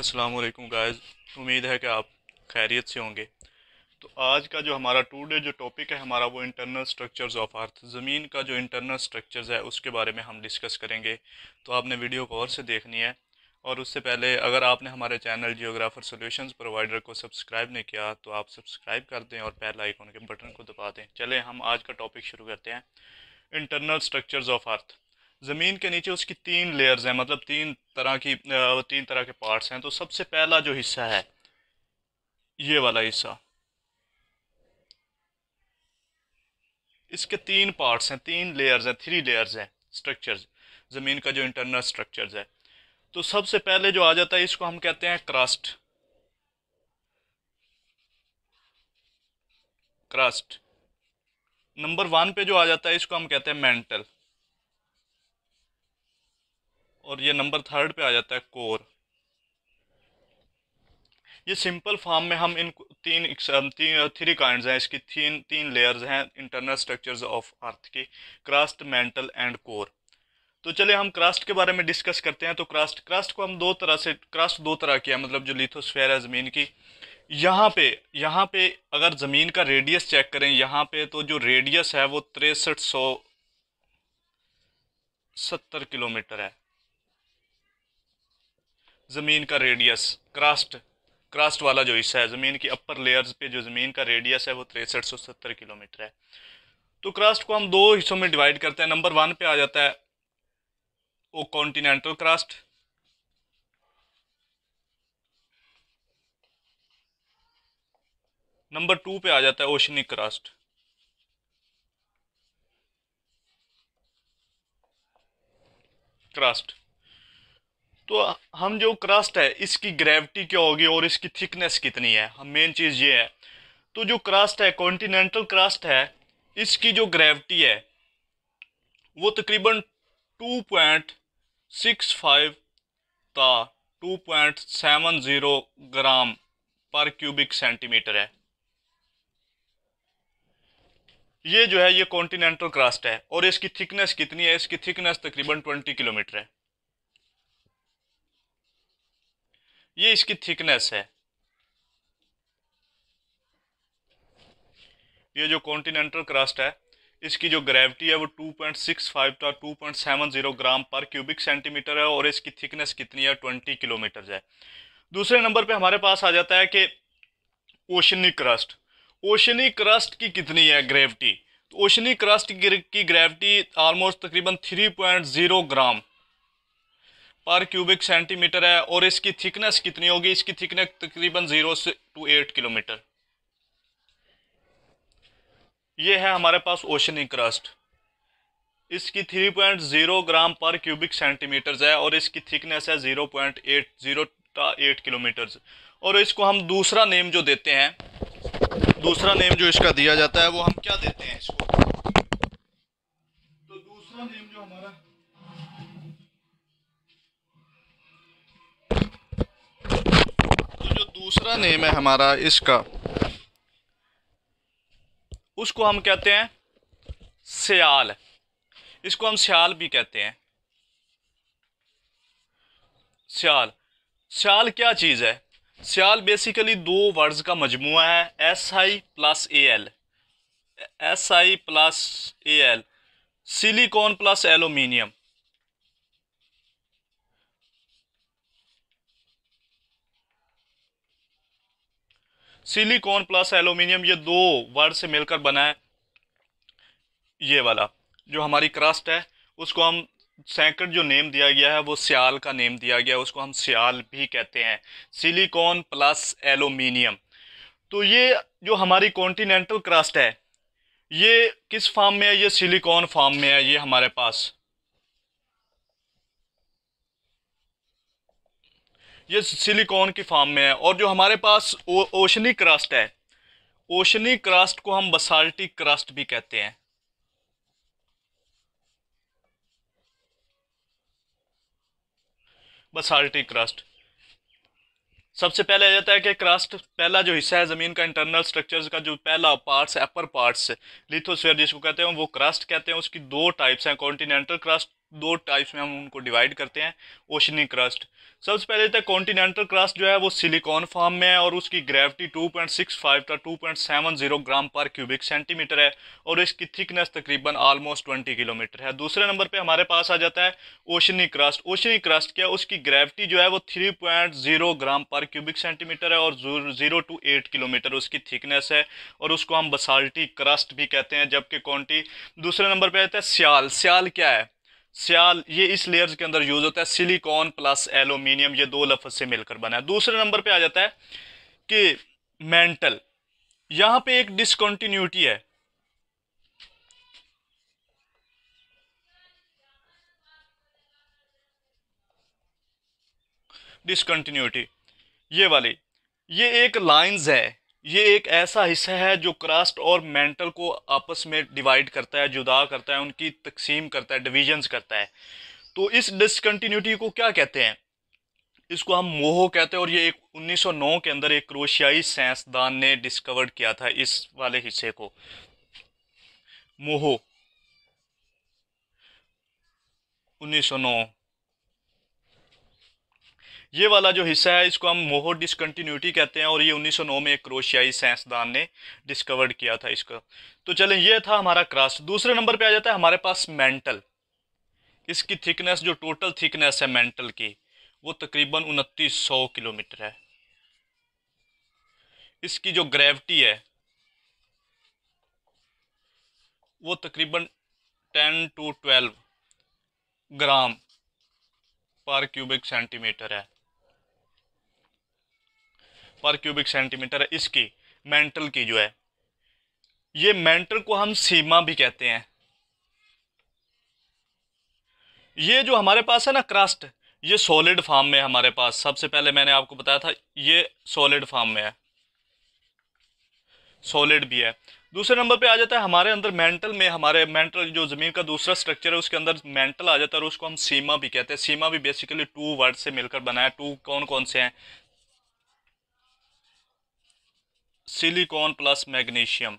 अस्सलाम वालेकुम गाइस उम्मीद है कि आप खैरियत से होंगे तो आज का जो हमारा टू डे जो टॉपिक है हमारा वो इंटरनल स्ट्रक्चर्स ऑफ अर्थ ज़मीन का जो इंटरनल स्ट्रक्चर्स है उसके बारे में हम डिस्कस करेंगे तो आपने वीडियो को और से देखनी है और उससे पहले अगर आपने हमारे चैनल जियोग्राफर सॉल्यूशंस प्रोवाइडर को सब्सक्राइब नहीं किया तो आप सब्सक्राइब कर दें और पहला आइकॉन के बटन को दबा दें चले हम आज का टॉपिक शुरू करते हैं इंटरनल स्ट्रक्चर्स ऑफ अर्थ ज़मीन के नीचे उसकी तीन लेयर्स हैं मतलब तीन तरह की तीन तरह के पार्ट्स हैं तो सबसे पहला जो हिस्सा है ये वाला हिस्सा इसके तीन पार्ट्स हैं तीन लेयर्स हैं थ्री लेयर्स हैं स्ट्रक्चर्स ज़मीन का जो इंटरनल स्ट्रक्चर्स है तो सबसे पहले जो आ जाता है इसको हम कहते हैं क्रस्ट क्रस्ट नंबर वन पे जो आ जाता है इसको हम कहते हैं मेंटल और ये नंबर थर्ड पे आ जाता है कोर ये सिंपल फॉर्म में हम इन तीन तीन थ्री काइंड हैं इसकी तीन तीन लेयर्स हैं इंटरनल स्ट्रक्चर्स ऑफ अर्थ की क्रास्ट मेंटल एंड कोर तो चले हम क्रास्ट के बारे में डिस्कस करते हैं तो क्रास्ट क्रास्ट को हम दो तरह से क्रास्ट दो तरह की है मतलब जो लिथोस्फेयर है ज़मीन की यहाँ पे यहाँ पे अगर ज़मीन का रेडियस चेक करें यहाँ पे तो जो रेडियस है वो तिरसठ सौ सत्तर किलोमीटर है ज़मीन का रेडियस क्रास्ट क्रास्ट वाला जो हिस्सा है ज़मीन की अपर लेयर्स पे जो ज़मीन का रेडियस है वो तिरसठ सौ सत्तर किलोमीटर है तो क्रास्ट को हम दो हिस्सों में डिवाइड करते हैं नंबर वन पे आ जाता है वो कॉन्टिनेंटल क्रास्ट नंबर टू पे आ जाता है ओशनिक क्रास्ट क्रास्ट तो हम जो क्रस्ट है इसकी ग्रेविटी क्या होगी और इसकी थिकनेस कितनी है हम मेन चीज़ ये है तो जो क्रस्ट है कॉन्टीनेंटल क्रस्ट है इसकी जो ग्रेविटी है वो तकरीबन टू पॉइंट सिक्स फाइव ता two point seven zero gram पर क्यूबिक सेंटीमीटर है ये जो है ये कॉन्टीनेंटल क्रस्ट है और इसकी थिकनेस कितनी है इसकी थिकनेस तकरीबन ट्वेंटी किलोमीटर है ये इसकी थिकनेस है ये जो कॉन्टिनेंटल क्रस्ट है इसकी जो ग्रेविटी है वो 2.65 टू टू ग्राम पर क्यूबिक सेंटीमीटर है और इसकी थिकनेस कितनी है 20 किलोमीटर है दूसरे नंबर पे हमारे पास आ जाता है कि ओशनी क्रस्ट ओशनी क्रस्ट की कितनी है ग्रेविटी तो ओशनी क्रस्ट की ग्रेविटी ऑलमोस्ट तकरीबन 3.0 ग्राम पर क्यूबिक सेंटीमीटर है और इसकी थिकनेस कितनी होगी इसकी थिकनेस तकरीबन ज़ीरो से टू एट किलोमीटर ये है हमारे पास ओशन क्रस्ट इसकी थ्री पॉइंट ज़ीरो ग्राम पर क्यूबिक सेंटीमीटर्स है और इसकी थिकनेस है zero point eight zero eight kilometres और इसको हम दूसरा नेम जो देते हैं दूसरा नेम जो इसका दिया जाता है वो हम क्या देते हैं इसको तो दूसरा नेम जो हमारा दूसरा नेम है हमारा इसका उसको हम कहते हैं सियाल इसको हम सियाल भी कहते हैं सियाल सियाल क्या चीज़ है सियाल बेसिकली दो वर्ड्स का मजमू है S I plus A L S I plus A L silicon plus aluminium silicon plus aluminium ये दो वर्ड से मिलकर बना है ये वाला जो हमारी क्रस्ट है उसको हम सैकड़ जो नेम दिया गया है वो सियाल का नेम दिया गया है उसको हम सियाल भी कहते हैं सिलिकॉन प्लस एलुमिनियम तो ये जो हमारी कॉन्टिनेंटल क्रस्ट है ये किस फार्म में है ये सिलिकॉन फार्म में है ये हमारे पास ये सिलिकॉन की फार्म में है और जो हमारे पास ओशनी क्रास्ट है ओशनी क्रास्ट को हम बसाल्टी क्रास्ट भी कहते हैं बसाल्टी क्रस्ट सबसे पहले आ जाता है कि क्रास्ट पहला जो हिस्सा है ज़मीन का इंटरनल स्ट्रक्चर्स का जो पहला पार्ट्स अपर पार्ट्स लिथोस्फेयर जिसको कहते हैं वो क्रास्ट कहते हैं उसकी दो टाइप्स हैं कॉन्टिनेंटल क्रास्ट दो टाइप्स में हम उनको डिवाइड करते हैं ओशनी क्रस्ट सबसे पहले तो कॉन्टीनेंटल क्रस्ट जो है वो सिलिकॉन फॉर्म में है और उसकी ग्रेविटी 2.65 सेवन जीरो ग्राम पर क्यूबिक सेंटीमीटर है और इसकी थिकनेस तकरीबन आलमोस्ट 20 किलोमीटर है दूसरे नंबर पे हमारे पास आ जाता है ओशनी क्रस्ट ओशनी क्रस्ट क्या उसकी ग्रेविटी जो है वो जीरो ग्राम पर क्यूबिक सेंटीमीटर है और जीरो टू एट किलोमीटर उसकी थिकनेस है और उसको हम बसाल्टी क्रस्ट भी कहते हैं जबकि कॉन्टी दूसरे नंबर पर आता है सियाल सियाल क्या है सियाल ये इस लेयर्स के अंदर यूज़ होता है सिलिकॉन प्लस एलोमिनियम ये दो लफ्ज से मिलकर बना है दूसरे नंबर पे आ जाता है कि मेंटल यहां पे एक डिसकॉन्टीन्यूटी है डिसकंटिन्यूटी ये वाली ये एक लाइंस है ये एक ऐसा हिस्सा है जो क्रास्ट और मेंटल को आपस में डिवाइड करता है जुदा करता है उनकी तकसीम करता है डिविजन्स करता है तो इस डिसकन्टीन्यूटी को क्या कहते हैं इसको हम मोह कहते हैं और ये एक 1909 के अंदर एक क्रोशियाई साइंसदान ने डिस्कवर किया था इस वाले हिस्से को मोह 1909 ये वाला जो हिस्सा है इसको हम मोहर डिसकंटिन्यूटी कहते हैं और ये 1909 में एक क्रोशियाई साइंसदान ने डिस्कवर्ड किया था इसको तो चलें ये था हमारा क्रास्ट दूसरे नंबर पे आ जाता है हमारे पास मेंटल इसकी थिकनेस जो टोटल थिकनेस है मेंटल की वो तकरीबन उनतीस किलोमीटर है इसकी जो ग्रेविटी है वो तकरीबन टेन टू ट्वेल्व ग्राम पर क्यूबिक सेंटीमीटर है पर क्यूबिक सेंटीमीटर है इसकी मेंटल की जो है ये मेंटल को हम सीमा भी कहते हैं ये जो हमारे पास है ना क्रस्ट ये सॉलिड फॉर्म में हमारे पास सबसे पहले मैंने आपको बताया था ये सॉलिड फॉर्म में है सॉलिड भी है दूसरे नंबर पे आ जाता है हमारे अंदर मेंटल में हमारे मेंटल जो ज़मीन का दूसरा स्ट्रक्चर है उसके अंदर मेंटल आ जाता है और उसको हम सीमा भी कहते हैं सीमा भी बेसिकली टू वर्ड से मिलकर बना है टू कौन कौन से हैं सिलिकॉन प्लस मैग्नीशियम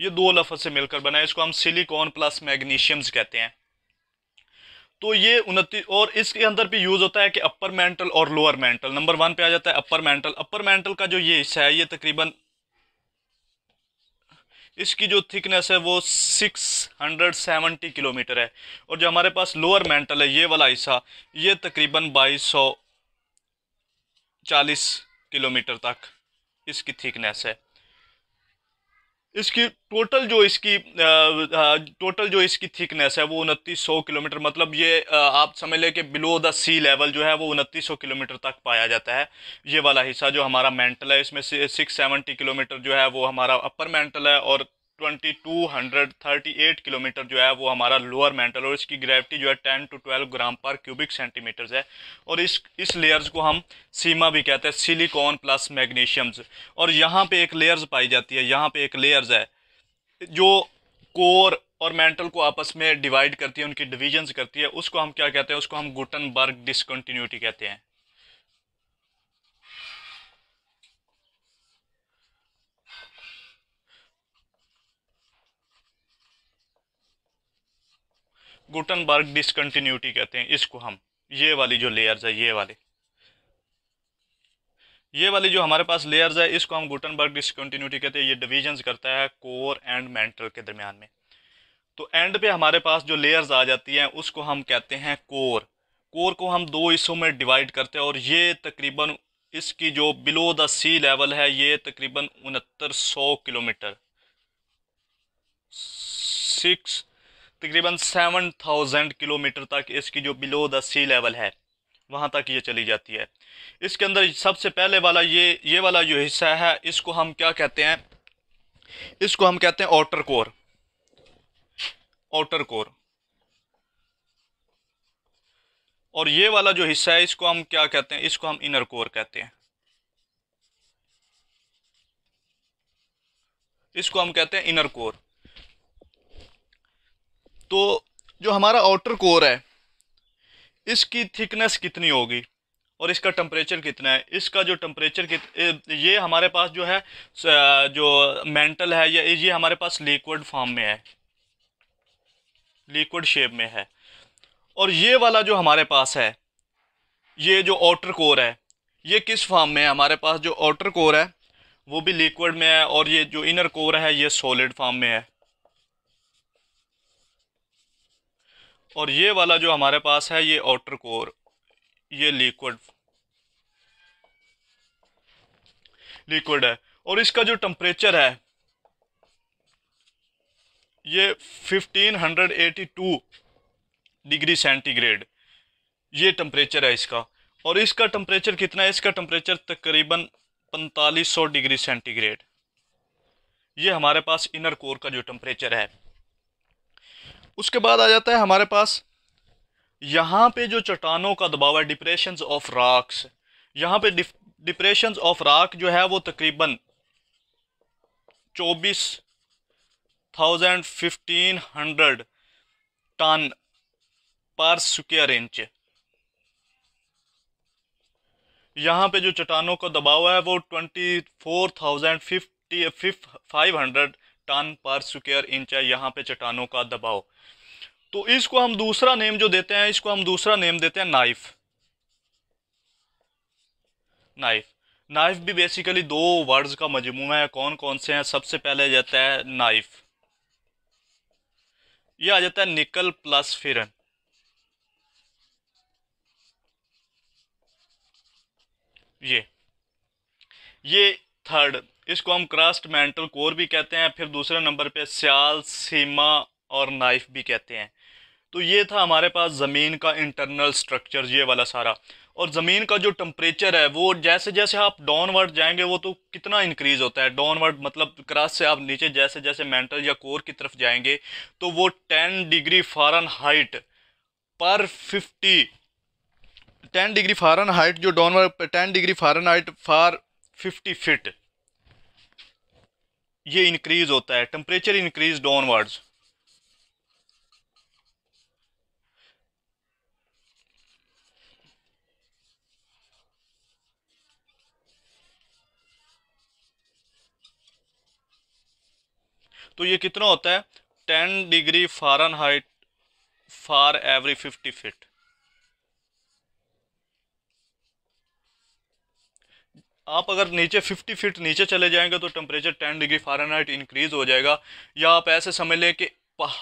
ये दो लफज से मिलकर बना है इसको हम सिलिकॉन प्लस मैग्नीशियम्स कहते हैं तो ये उनतीस और इसके अंदर भी यूज़ होता है कि अपर मेंटल और लोअर मेंटल नंबर वन पे आ जाता है अपर मेंटल अपर मेंटल का जो ये हिस्सा है ये तकरीबन इसकी जो थिकनेस है वो 670 किलोमीटर है और जो हमारे पास लोअर मेंटल है ये वाला हिस्सा ये तकरीबन 2240 किलोमीटर तक इसकी थिकनेस है इसकी टोटल जो इसकी टोटल जो इसकी थिकनेस है वो उनतीस सौ किलोमीटर मतलब ये आप समझ लें कि बिलो द सी लेवल जो है वो उनतीस सौ किलोमीटर तक पाया जाता है ये वाला हिस्सा जो हमारा मेंटल है इसमें सिक्स सेवेंटी किलोमीटर जो है वो हमारा अपर मेंटल है और twenty two hundred thirty eight kilometre जो है वो हमारा लोअर मेंटल और इसकी ग्रेविटी जो है टेन टू ट्वेल्व ग्राम पर क्यूबिक सेंटीमीटर्स है और इस इस लेयर्स को हम सीमा भी कहते हैं सिलिकॉन प्लस मैग्नीशियम्स और यहाँ पे एक लेयर्स पाई जाती है यहाँ पे एक लेयर्स है जो कोर और मेंटल को आपस में डिवाइड करती है उनकी डिविजन्स करती है उसको हम क्या कहते हैं उसको हम गुटनबर्ग डिसकन्टीन्यूटी कहते हैं गुटनबर्ग डिसकंटिन्यूटी कहते हैं इसको हम ये वाली जो लेयर्स है ये वाली ये वाली जो हमारे पास लेयर्स है इसको हम गुटनबर्ग डिसकंटिन्यूटी कहते हैं ये डिविजन्स करता है कोर एंड मेंटल के दरमियान में तो एंड पे हमारे पास जो लेयर्स आ जाती हैं उसको हम कहते हैं कोर कोर को हम दो हिस्सों में डिवाइड करते हैं और ये तकरीबन इसकी जो बिलो द सी लेवल है ये तकरीबन उनहत्तर सौ किलोमीटर सिक्स तकरीबन सेवन थाउजेंड किलोमीटर तक इसकी जो बिलो द सी लेवल है वहाँ तक ये चली जाती है इसके अंदर सबसे पहले वाला ये ये वाला जो हिस्सा है इसको हम क्या कहते हैं इसको हम कहते हैं ऑटर कोर ऑटर कोर और ये वाला जो हिस्सा है इसको हम क्या कहते हैं इसको हम इनर कोर कहते हैं इसको हम कहते हैं इनर कोर तो जो हमारा आउटर कोर है इसकी थिकनेस कितनी होगी और इसका टम्परेचर कितना है इसका जो टम्परेचर कित ये हमारे पास जो है जो मेंटल है या ये हमारे पास लिक्विड फॉर्म में है लिक्विड शेप में है और ये वाला जो हमारे पास है ये जो आउटर कोर है ये किस फॉर्म में है हमारे पास जो आउटर कोर है वो भी लिक्विड में है और ये जो इनर कोर है ये सॉलिड फॉर्म में है और ये वाला जो हमारे पास है ये आउटर कोर ये लिक्विड लिक्विड है और इसका जो टम्परेचर है ये 1582 डिग्री सेंटीग्रेड ये टम्परेचर है इसका और इसका टम्परेचर कितना है इसका टम्परेचर तकरीबन 4500 डिग्री सेंटीग्रेड ये हमारे पास इनर कोर का जो टम्परेचर है उसके बाद आ जाता है हमारे पास यहाँ पे जो चट्टानों का दबाव है डिप्रेशन ऑफ राक्स यहाँ पे डिप्रेशन ऑफ राक जो है वो तकरीबन चौबीस थाउजेंड फिफ्टीन हंड्रेड टन पर स्क्वायर इंच यहाँ पे जो चट्टानों का दबाव है वो twenty four thousand fifty five hundred ton पर स्क्वेयर इंच है यहाँ पे चट्टानों का दबाव तो इसको हम दूसरा नेम जो देते हैं इसको हम दूसरा नेम देते हैं नाइफ नाइफ नाइफ भी बेसिकली दो वर्ड्स का मजमू है कौन कौन से हैं सबसे पहले जाता है नाइफ यह आ जाता है निकल प्लस फिरन ये ये थर्ड इसको हम क्रास्ट मेंटल कोर भी कहते हैं फिर दूसरे नंबर पे सियाल सीमा और नाइफ भी कहते हैं तो ये था हमारे पास ज़मीन का इंटरनल स्ट्रक्चर ये वाला सारा और ज़मीन का जो टम्परेचर है वो जैसे जैसे आप डाउनवर्ड जाएंगे वो तो कितना इंक्रीज़ होता है डाउनवर्ड मतलब क्रास से आप नीचे जैसे जैसे मेंटल या कोर की तरफ जाएंगे तो वो टेन डिग्री फारन हाइट पर fifty ten degree Fahrenheit जो downward ten degree Fahrenheit for fifty feet ये इंक्रीज होता है टेम्परेचर इंक्रीज डाउनवर्ड्स तो ये कितना होता है ten degree Fahrenheit height for every fifty feet आप अगर नीचे 50 फीट नीचे चले जाएंगे तो टेम्परेचर 10 डिग्री फारेनहाइट इंक्रीज़ हो जाएगा या आप ऐसे समझ लें कि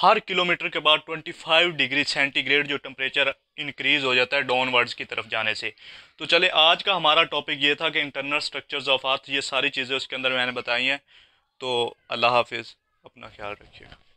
हर किलोमीटर के बाद 25 डिग्री सेंटीग्रेड जो टेम्परेचर इंक्रीज़ हो जाता है डाउनवर्ड्स की तरफ जाने से तो चले आज का हमारा टॉपिक ये था कि इंटरनल स्ट्रक्चर्स ऑफ अर्थ ये सारी चीज़ें उसके अंदर मैंने बताई हैं तो अल्लाह हाफिज़ अपना ख्याल रखिएगा